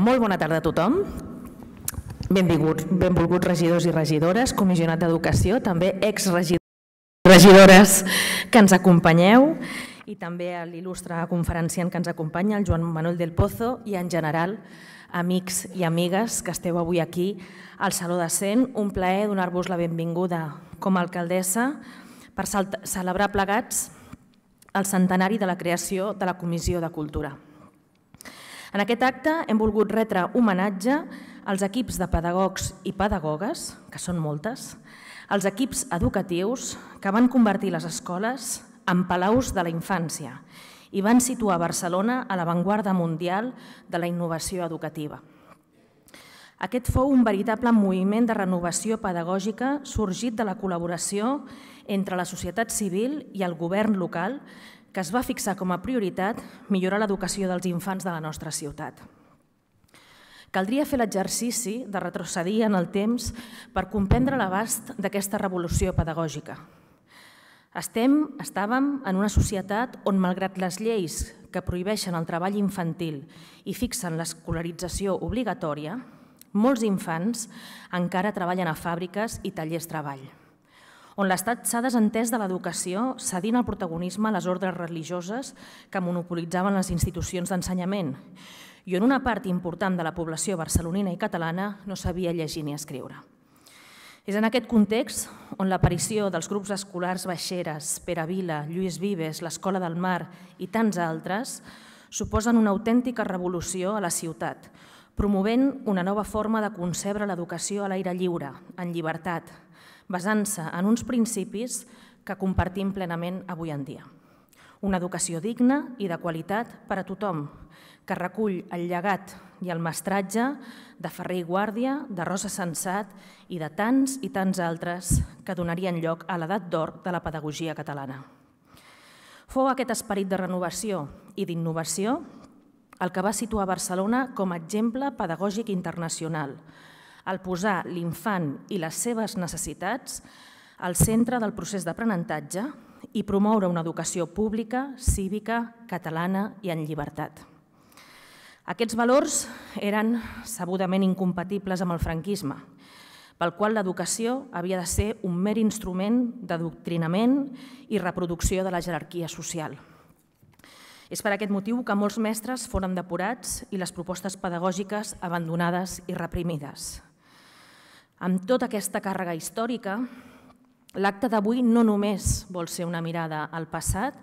Molt bona tarda a tothom. Benvinguts, benvolguts regidors i regidores, comissionat d'educació, també exregidors i regidores que ens acompanyeu i també a l'il·lustre conferenciant que ens acompanya, el Joan Manuel del Pozo, i en general amics i amigues que esteu avui aquí al Saló de Cent. Un plaer donar-vos la benvinguda com a alcaldessa per celebrar plegats el centenari de la creació de la Comissió de Cultura. En aquest acte hem volgut retre homenatge als equips de pedagogs i pedagogues, que són moltes, als equips educatius que van convertir les escoles en palaus de la infància i van situar Barcelona a l'avantguarda mundial de la innovació educativa. Aquest fou un veritable moviment de renovació pedagògica sorgit de la col·laboració entre la societat civil i el govern local que es va fixar com a prioritat millorar l'educació dels infants de la nostra ciutat. Caldria fer l'exercici de retrocedir en el temps per comprendre l'abast d'aquesta revolució pedagògica. Estem, estàvem en una societat on, malgrat les lleis que prohibeixen el treball infantil i fixen l'escolarització obligatòria, molts infants encara treballen a fàbriques i tallers treball on l'Estat s'ha desentès de l'educació cedint el protagonisme a les ordres religioses que monopolitzaven les institucions d'ensenyament i on una part important de la població barcelonina i catalana no sabia llegir ni escriure. És en aquest context on l'aparició dels grups escolars Baixeres, Pere Vila, Lluís Vives, l'Escola del Mar i tants altres suposen una autèntica revolució a la ciutat, promovent una nova forma de concebre l'educació a l'aire lliure, en llibertat, basant-se en uns principis que compartim plenament avui en dia. Una educació digna i de qualitat per a tothom, que recull el llegat i el mestratge de Ferrer i Guàrdia, de Rosa Sensat i de tants i tants altres que donarien lloc a l'edat d'or de la pedagogia catalana. Fou aquest esperit de renovació i d'innovació el que va situar Barcelona com a exemple pedagògic internacional, al posar l'infant i les seves necessitats al centre del procés d'aprenentatge i promoure una educació pública, cívica, catalana i en llibertat. Aquests valors eren sabudament incompatibles amb el franquisme, pel qual l'educació havia de ser un mer instrument d'adoctrinament i reproducció de la jerarquia social. És per aquest motiu que molts mestres foren depurats i les propostes pedagògiques abandonades i reprimides. Amb tota aquesta càrrega històrica, l'acte d'avui no només vol ser una mirada al passat,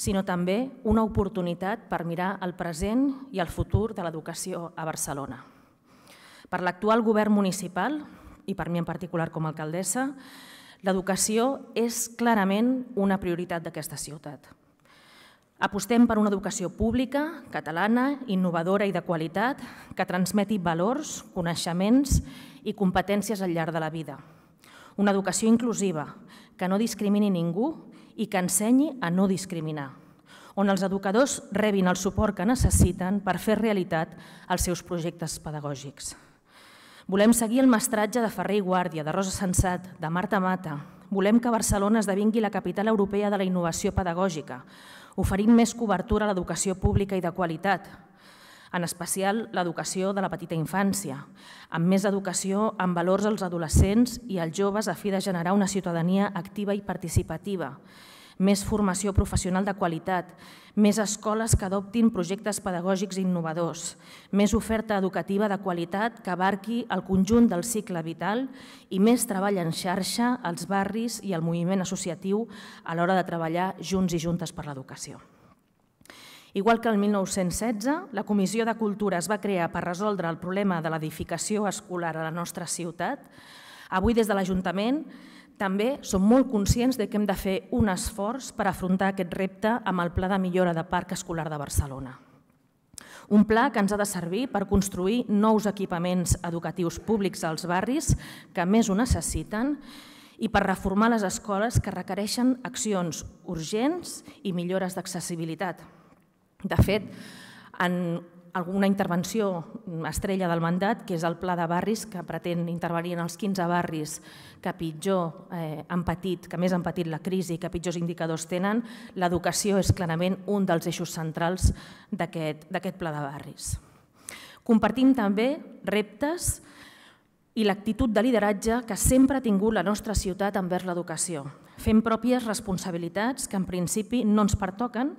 sinó també una oportunitat per mirar el present i el futur de l'educació a Barcelona. Per l'actual govern municipal, i per mi en particular com a alcaldessa, l'educació és clarament una prioritat d'aquesta ciutat. Apostem per una educació pública, catalana, innovadora i de qualitat, que transmeti valors, coneixements i competències al llarg de la vida. Una educació inclusiva, que no discrimini ningú i que ensenyi a no discriminar, on els educadors rebin el suport que necessiten per fer realitat els seus projectes pedagògics. Volem seguir el mestratge de Ferrer i Guàrdia, de Rosa Sensat, de Marta Mata. Volem que Barcelona esdevingui la capital europea de la innovació pedagògica, oferint més cobertura a l'educació pública i de qualitat, en especial l'educació de la petita infància, amb més educació en valors als adolescents i als joves a fi de generar una ciutadania activa i participativa, més formació professional de qualitat, més escoles que adoptin projectes pedagògics innovadors, més oferta educativa de qualitat que abarqui el conjunt del cicle vital i més treball en xarxa als barris i al moviment associatiu a l'hora de treballar junts i juntes per l'educació. Igual que el 1916, la Comissió de Cultura es va crear per resoldre el problema de l'edificació escolar a la nostra ciutat, avui des de l'Ajuntament també som molt conscients de que hem de fer un esforç per afrontar aquest repte amb el Pla de Millora de Parc Escolar de Barcelona. Un pla que ens ha de servir per construir nous equipaments educatius públics als barris que més ho necessiten i per reformar les escoles que requereixen accions urgents i millores d'accessibilitat. De fet, en alguna intervenció estrella del mandat, que és el pla de barris que pretén intervenir en els 15 barris que pitjor eh, han patit, que més han patit la crisi, que pitjors indicadors tenen, l'educació és clarament un dels eixos centrals d'aquest pla de barris. Compartim també reptes i l'actitud de lideratge que sempre ha tingut la nostra ciutat envers l'educació, fent pròpies responsabilitats que en principi no ens pertoquen,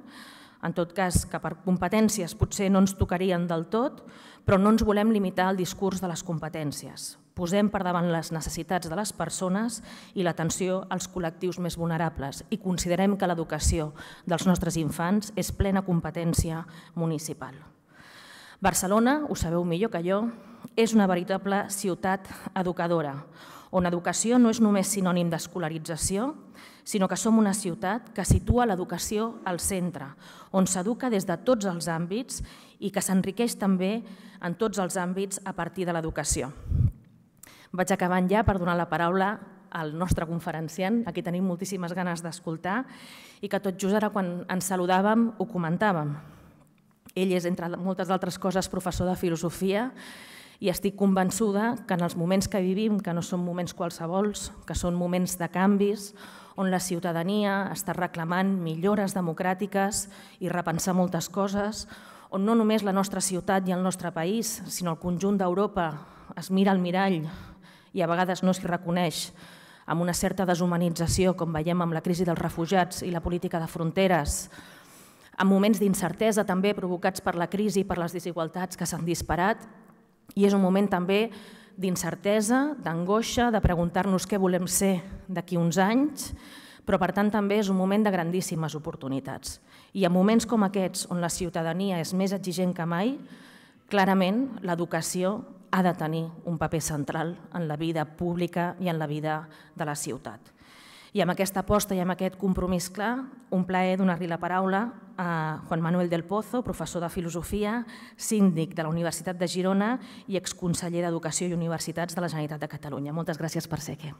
en tot cas que per competències potser no ens tocarien del tot, però no ens volem limitar al discurs de les competències. Posem per davant les necessitats de les persones i l'atenció als col·lectius més vulnerables i considerem que l'educació dels nostres infants és plena competència municipal. Barcelona, ho sabeu millor que jo, és una veritable ciutat educadora, on educació no és només sinònim d'escolarització, sinó que som una ciutat que situa l'educació al centre, on s'educa des de tots els àmbits i que s'enriqueix també en tots els àmbits a partir de l'educació. Vaig acabant ja per donar la paraula al nostre conferenciant, a qui tenim moltíssimes ganes d'escoltar, i que tot just ara quan ens saludàvem ho comentàvem. Ell és, entre moltes altres coses, professor de filosofia, i estic convençuda que en els moments que vivim, que no són moments qualsevols, que són moments de canvis, on la ciutadania està reclamant millores democràtiques i repensar moltes coses, on no només la nostra ciutat i el nostre país, sinó el conjunt d'Europa es mira al mirall i a vegades no s'hi reconeix, amb una certa deshumanització, com veiem amb la crisi dels refugiats i la política de fronteres, en moments d'incertesa també provocats per la crisi i per les desigualtats que s'han disparat, i és un moment també d'incertesa, d'angoixa, de preguntar-nos què volem ser d'aquí uns anys, però per tant també és un moment de grandíssimes oportunitats. I a moments com aquests, on la ciutadania és més exigent que mai, clarament l'educació ha de tenir un paper central en la vida pública i en la vida de la ciutat. I amb aquesta aposta i amb aquest compromís clar, un plaer donar-li la paraula a Juan Manuel del Pozo, professor de Filosofia, síndic de la Universitat de Girona i exconseller d'Educació i Universitats de la Generalitat de Catalunya. Moltes gràcies per ser aquí.